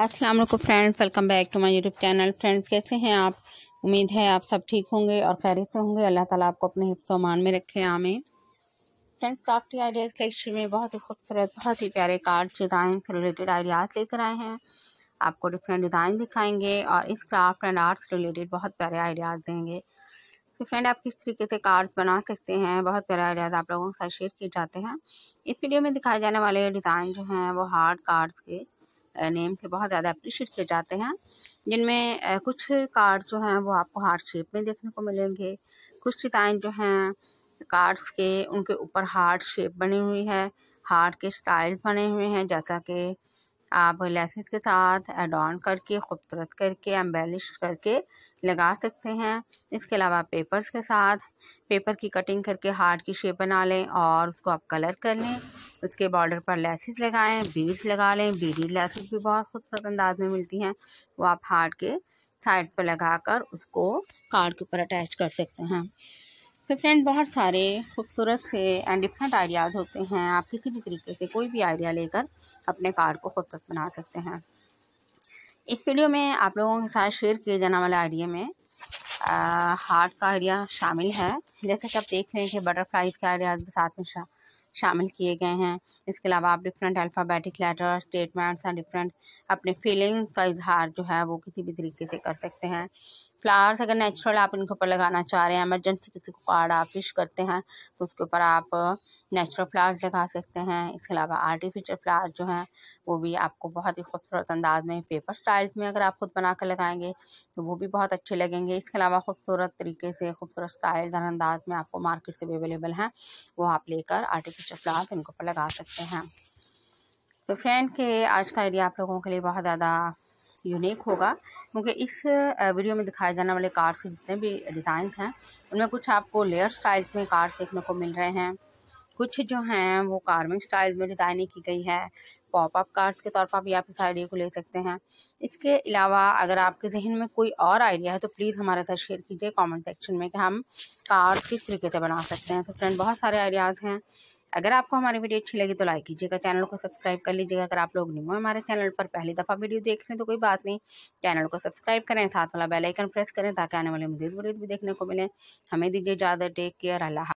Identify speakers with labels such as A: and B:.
A: अस्सलाम वालेकुम friends welcome back to my YouTube channel friends कैसे हैं आप उम्मीद है आप सब ठीक होंगे और खैरियत से होंगे अल्लाह ताला आपको अपने मान में रखे आमीन फ्रेंड्स काफ्टी आइडियाज कलेक्शन में बहुत ही खूबसूरत बहुत ही प्यारे कार्ड डिज़ाइन से रिलेटेड आइडियाज़ लेकर आए हैं आपको डिफरेंट डिज़ाइन दिखाएंगे और इस क्राफ्ट एंड आर्ट से रिलेटेड बहुत प्यारे आइडियाज़ देंगे तो फ्रेंड आप किस तरीके से कार्ड बना सकते हैं बहुत प्यारे आइडियाज़ आप लोगों के साथ शेयर किए जाते हैं इस वीडियो में दिखाए जाने वाले डिज़ाइन जो हैं वो हार्ड कार्ड्स के नेम के बहुत ज़्यादा अप्रिशिएट किए जाते हैं जिनमें कुछ कार्ड जो हैं वो आपको हार्ट शेप में देखने को मिलेंगे कुछ चिताएँ जो हैं कार्ड्स के उनके ऊपर हार्ट शेप बनी हुई है हार्ट के स्टाइल बने हुए हैं जैसा कि आप लेसिस के साथ एड ऑन करके खूबसूरत करके एम्बेलिश करके लगा सकते हैं इसके अलावा पेपर्स के साथ पेपर की कटिंग करके हार्ट की शेप बना लें और उसको आप कलर कर लें उसके बॉर्डर पर लेसिस लगाएं बीड्स लगा लें बीडी लेसेस भी बहुत खूबसूरत अंदाज में मिलती हैं वो आप हार्ट के साइड पर लगाकर उसको कार्ड के ऊपर अटैच कर सकते हैं तो फ्रेंड बहुत सारे खूबसूरत से एंड डिफरेंट आइडियाज़ होते हैं आप किसी भी तरीके से कोई भी आइडिया लेकर अपने कार्ड को खूबसूरत बना सकते हैं इस वीडियो में आप लोगों के साथ शेयर किए जाने वाले आइडिया में आ, हार्ट का आइडिया शामिल है जैसे कि आप देख रहे हैं कि बटरफ्लाई के आइडियाज़ भी साथ में शा, शामिल किए गए हैं इसके अलावा आप different alphabetic letter statements and different अपने फीलिंग का इजहार जो है वो किसी भी तरीके से कर सकते हैं फ्लावर्स अगर नेचुरल आप इनके ऊपर लगाना चाह रहे हैं एमरजेंसी किसी को कार्ड आप विश करते हैं तो उसके ऊपर आप नेचुरल uh, फ्लावर्स लगा सकते हैं इसके अलावा आर्टिफिशियल फ्लावर्स जो हैं वो भी आपको बहुत ही खूबसूरत अंदाज में पेपर स्टाइल्स में अगर आप खुद बना कर लगाएंगे तो वो भी बहुत अच्छे लगेंगे इसके अलावा खूबसूरत तरीके से खूबसूरत स्टाइल और अंदाज में आपको मार्केट से अवेलेबल हैं वो आप लेकर आर्टिफिशियल फ्लावर्स इनके ऊपर लगा सकते हैं तो फ्रेंड के आज का आइडिया आप लोगों के लिए बहुत ज़्यादा यूनिक होगा क्योंकि इस वीडियो में दिखाए जाने वाले कार्ड्स के जितने भी डिज़ाइन हैं उनमें कुछ आपको लेयर स्टाइल में कार्ड्स देखने को मिल रहे हैं कुछ जो हैं वो कार्विंग स्टाइल में डिज़ाइनिंग की गई है पॉप अप कार्ड्स के तौर पर भी आप इस आइडिया को ले सकते हैं इसके अलावा अगर आपके जहन में कोई और आइडिया है तो प्लीज़ हमारे साथ शेयर कीजिए कमेंट सेक्शन में कि हम कार्ड किस तरीके से बना सकते हैं तो फ्रेंड बहुत सारे आइडियाज़ हैं अगर आपको हमारी वीडियो अच्छी लगी तो लाइक कीजिएगा चैनल को सब्सक्राइब कर लीजिएगा अगर आप लोग न्यू हो हमारे चैनल पर पहली दफ़ा वीडियो देख रहे हैं तो कोई बात नहीं चैनल को सब्सक्राइब करें साथ वाला बेलाइकन प्रेस करें ताकि आने वाले मजीद वीडियो भी देखने को मिले हमें दीजिए ज़्यादा टेक केयर अल्लाह